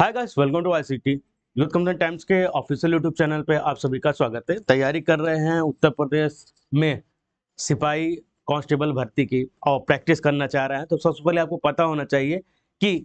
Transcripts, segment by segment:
hi guys welcome to ICT youth commission Times के official YouTube channel पे आप सभी का स्वागत है तैयारी कर रहे हैं उत्तर प्रदेश में सिपाही कांस्टेबल भर्ती की और प्रैक्टिस करना चाह रहे हैं तो सबसे पहले आपको पता होना चाहिए कि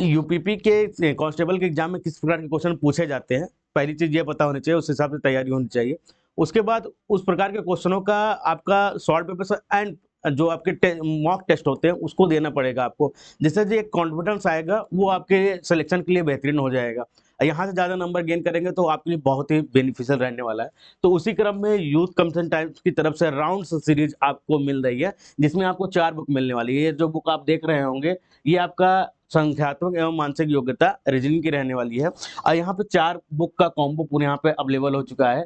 यूपीपी के कांस्टेबल के एग्जाम में किस प्रकार के क्वेश्चन पूछे जाते हैं पहली चीज़ ये पता होनी चाहिए उस हिसाब से तैयारी होनी चाहिए उसके बाद उस प्रकार के क्वेश्चनों का आपका शॉर्ट पेपर एंड जो आपके टे, मॉक टेस्ट होते हैं उसको देना पड़ेगा आपको जिससे जो एक कॉन्फिडेंस आएगा वो आपके सिलेक्शन के लिए बेहतरीन हो जाएगा यहाँ से ज़्यादा नंबर गेन करेंगे तो आपके लिए बहुत ही बेनिफिशियल रहने वाला है तो उसी क्रम में यूथ कमीशन टाइम्स की तरफ से राउंड सीरीज आपको मिल रही है जिसमें आपको चार बुक मिलने वाली है ये जो बुक आप देख रहे होंगे ये आपका संख्यात्मक एवं मानसिक योग्यता रीजनिंग की रहने वाली है और यहाँ पे चार बुक का कॉम्बो पूरे यहाँ पे अवेलेबल हो चुका है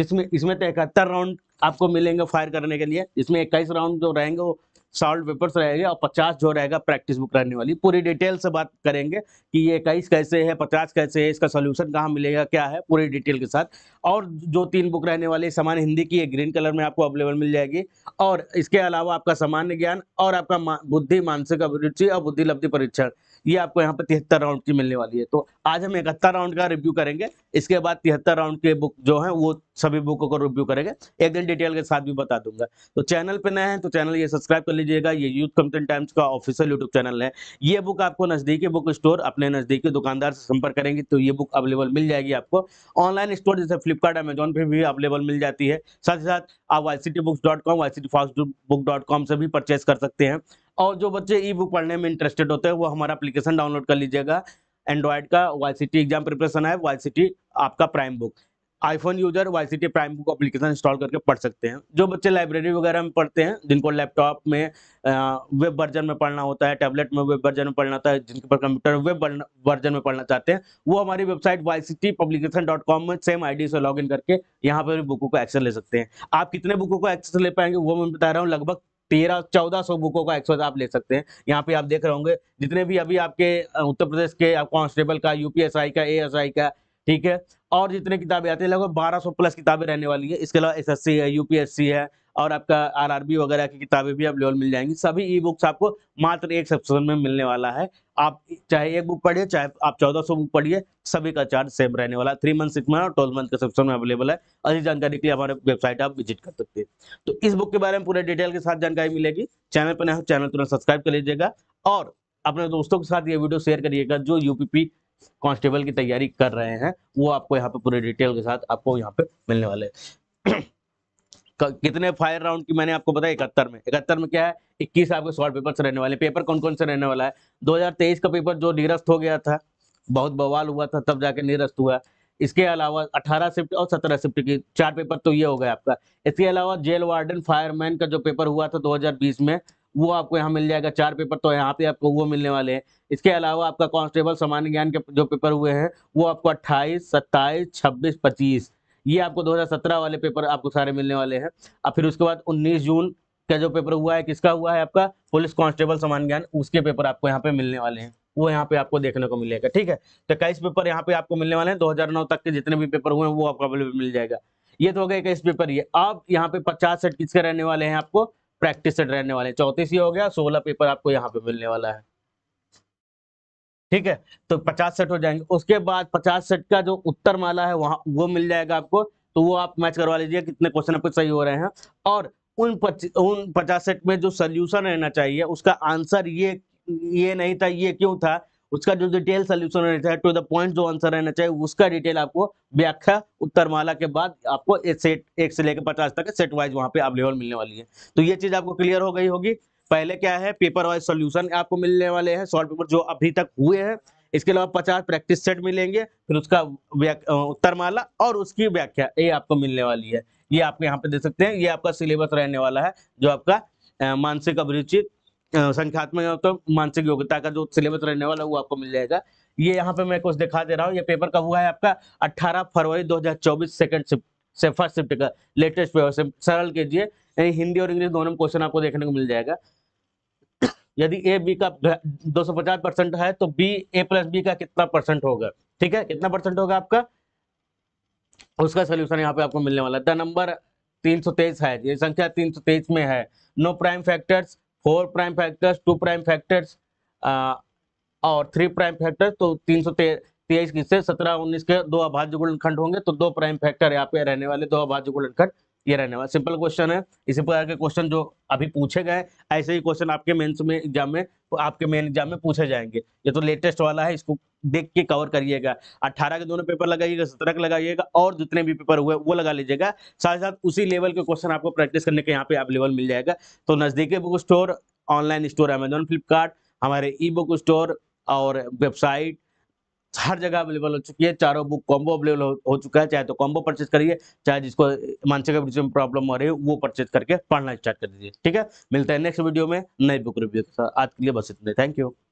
जिसमें इसमें तो इकहत्तर राउंड आपको मिलेंगे फायर करने के लिए इसमें इक्कीस राउंड जो रहेंगे वो सॉल्ट पेपर्स रहेंगे और पचास जो रहेगा प्रैक्टिस बुक रहने वाली पूरी डिटेल से बात करेंगे कि ये इक्कीस कैसे है पचास कैसे है इसका सोल्यूशन कहाँ मिलेगा क्या है पूरी डिटेल के साथ और जो तीन बुक रहने वाली सामान्य हिंदी की ये ग्रीन कलर में आपको अवेलेबल मिल जाएगी और इसके अलावा आपका सामान्य ज्ञान और आपका बुद्धि मानसिक अभिरुचि और बुद्धि लब्धि परीक्षण ये आपको यहाँ पर तिहत्तर राउंड की मिलने वाली है तो आज हम इकहत्तर राउंड का रिव्यू करेंगे इसके बाद तिहत्तर राउंड के बुक जो है वो सभी बुकों का रिव्यू करेंगे एक दिन डिटेल के साथ भी बता दूंगा तो चैनल पे नए हैं तो चैनल ये सब्सक्राइब कर लीजिएगा ये यूथ कंटेंट टाइम्स का ऑफिशियल यूट्यूब चैनल है ये बुक आपको नजदीकी बुक स्टोर अपने नजदीकी दुकानदार से संपर्क करेंगे तो ये बुक अवेलेबल मिल जाएगी आपको ऑनलाइन स्टोर जैसे फ्लिपकार्ट अमेजोन पे भी अवेलेबल मिल जाती है साथ ही साथ आप Y C T books dot com Y C T fast book dot com से भी परचेज कर सकते हैं और जो बच्चे ई बुक पढ़ने में इंटरेस्टेड होते हैं वो हमारा एप्लीकेशन डाउनलोड कर लीजिएगा एंड्रॉइड का Y C T exam preparation है वाई सी टी आपका prime book iPhone user Y C T prime book application install करके पढ़ सकते हैं जो बच्चे लाइब्रेरी वगैरह में पढ़ते हैं जिनको लैपटॉप में वेब वर्जन में पढ़ना होता है टैबलेट में वेब वर्जन में पढ़ना होता है जिनके पर कंप्यूटर वेब वर्जन में पढ़ना चाहते हैं वो हमारी वेबसाइट वाई में सेम आई से लॉग करके यहाँ पर बुकों को एक्सेस ले सकते हैं आप कितने बुकों को एक्सेस ले पाएंगे वो मैं बता रहा हूँ लगभग तेरह चौदह सौ बुकों का एक्सेस आप ले सकते हैं यहाँ पे आप देख रहे होंगे जितने भी अभी आपके उत्तर प्रदेश के आप कांस्टेबल का यूपीएसआई का एएसआई का ठीक है और जितने किताबें आती है लगभग 1200 प्लस किताबें रहने वाली है इसके अलावा एसएससी है यूपीएससी है और आपका आरआरबी वगैरह की किताबें भी अवेलेबल मिल जाएंगी सभी ई बुक्स आपको मात्र एक सब्सक्रिप्शन में मिलने वाला है आप चाहे एक बुक पढ़िए चाहे आप चौदह सौ बुक पढ़िए सभी का चार्ज सेम रहने वाला है थ्री मंथ सिक्स मंथ और ट्वेल्व मंथ का सब्सक्रिप्शन में अवेलेबल है अधिक जानकारी के लिए हमारे वेबसाइट आप विजिट कर सकते हैं तो इस बुक के बारे में पूरे डिटेल के साथ जानकारी मिलेगी चैनल पर नैनल चैनल तुरंत सब्सक्राइब कर लीजिएगा और अपने दोस्तों के साथ ये वीडियो शेयर करिएगा जो यूपीपी कांस्टेबल की तैयारी कर रहे हैं वो आपको यहाँ पे पूरे डिटेल के साथ आपको यहाँ पे मिलने वाले कितने फायर राउंड की मैंने आपको बताया इकहत्तर में इकहत्तर में क्या है इक्कीस आपके शॉर्ट पेपर से रहने वाले पेपर कौन कौन से रहने वाला है दो का पेपर जो निरस्त हो गया था बहुत बवाल हुआ था तब जाके निरस्त हुआ इसके अलावा 18 शिफ्ट और 17 शिफ्ट की चार पेपर तो ये हो गए आपका इसके अलावा जेल वार्डन फायरमैन का जो पेपर हुआ था 2020 में वो आपको यहाँ मिल जाएगा चार पेपर तो यहाँ पे आपको वो मिलने वाले हैं इसके अलावा आपका कांस्टेबल सामान्य ज्ञान के जो पेपर हुए हैं वो आपको अट्ठाईस सत्ताईस छब्बीस पच्चीस ये आपको 2017 वाले पेपर आपको सारे मिलने वाले हैं और फिर उसके बाद 19 जून का जो पेपर हुआ है किसका हुआ है आपका पुलिस कांस्टेबल सामान्य ज्ञान उसके पेपर आपको यहाँ पे मिलने वाले हैं वो यहाँ पे आपको देखने को मिलेगा ठीक है तो इक्कीस पेपर यहाँ पे आपको मिलने वाले हैं 2009 तक के जितने भी पेपर हुए हैं वो आपको मिल जाएगा ये तो हो गया इक्कीस पेपर ये अब यहाँ पे पचास सेट किसके रहने वाले हैं आपको प्रैक्टिस सेट रहने वाले हैं चौंतीस ही हो गया सोलह पेपर आपको यहाँ पे मिलने वाला है ठीक है तो पचास सेट हो जाएंगे उसके बाद पचास सेट का जो उत्तर माला है वहां वो मिल जाएगा आपको तो वो आप मैच करवा लीजिए कितने क्वेश्चन आपको सही हो रहे हैं और उन पच, उन पचास सेट में जो सोल्यूशन रहना चाहिए उसका आंसर ये ये नहीं था ये क्यों था उसका जो डिटेल सोल्यूशन होना चाहिए टू द पॉइंट जो आंसर रहना चाहिए उसका डिटेल आपको व्याख्या उत्तरमाला के बाद आपको एक सेट एक से लेकर पचास तक सेट वाइज वहाँ पे अवेलेबल मिलने वाली है तो ये चीज आपको क्लियर हो गई होगी पहले क्या है पेपर वाइज सोल्यूशन आपको मिलने वाले हैं शॉर्ट पेपर जो अभी तक हुए हैं इसके अलावा पचास प्रैक्टिस सेट मिलेंगे फिर उसका उत्तरमाला और उसकी व्याख्या ये आपको मिलने वाली है ये आप यहाँ पे दे सकते हैं ये आपका सिलेबस रहने वाला है जो आपका मानसिक अभिरुचि संख्यात्मक तो मानसिक योग्यता का जो सिलेबस रहने वाला वो आपको मिल जाएगा ये यहाँ पे मैं कुछ दिखा दे रहा हूँ ये पेपर कब हुआ है आपका 18 फरवरी 2024 सेकंड शिफ्ट से फर्स्ट शिफ्ट का लेटेस्ट पेपर से सरल कीजिए हिंदी और इंग्लिश दोनों में क्वेश्चन आपको देखने को मिल जाएगा यदि ए बी का 250 परसेंट है तो बी ए प्लस बी का कितना परसेंट होगा ठीक है कितना परसेंट होगा आपका उसका सोल्यूशन यहाँ पे आपको मिलने वाला है द नंबर 323 है ये संख्या 323 में है no prime factors four prime factors two prime factors और थ्री प्राइम फैक्टर्स तो तीन सौ तेईस की से सत्रह उन्नीस के दो अभाज्य गुणनखंड होंगे तो दो प्राइम फैक्टर यहाँ पे रहने वाले दो अभाज्य गुणनखंड ये रहने वाला सिंपल क्वेश्चन है इसी प्रकार के क्वेश्चन जो अभी पूछे गए ऐसे ही क्वेश्चन आपके मेन्स में एग्जाम में आपके मेन एग्जाम में पूछे जाएंगे ये तो लेटेस्ट वाला है इसको देख के कवर करिएगा अट्ठारह के दोनों पेपर लगाइएगा सत्रह के लगाइएगा और जितने भी पेपर हुए वो लगा लीजिएगा साथ साथ उसी लेवल के क्वेश्चन आपको प्रैक्टिस करने के यहाँ पे अवेलेबल मिल जाएगा तो नज़दीकी book store online store Amazon Flipkart हमारे ई बुक स्टोर और वेबसाइट हर जगह अवेलेबल हो चुकी है चारों बुक कॉम्बो अवेलेबल हो, चुका है चाहे तो कॉम्बो परचेज करिए चाहे जिसको मानसिक में प्रॉब्लम हो रही है वो परचेज करके पढ़ना स्टार्ट कर दीजिए ठीक है मिलता है नेक्स्ट वीडियो में नई बुक रिव्यू के साथ आज के लिए बस इतने थैंक यू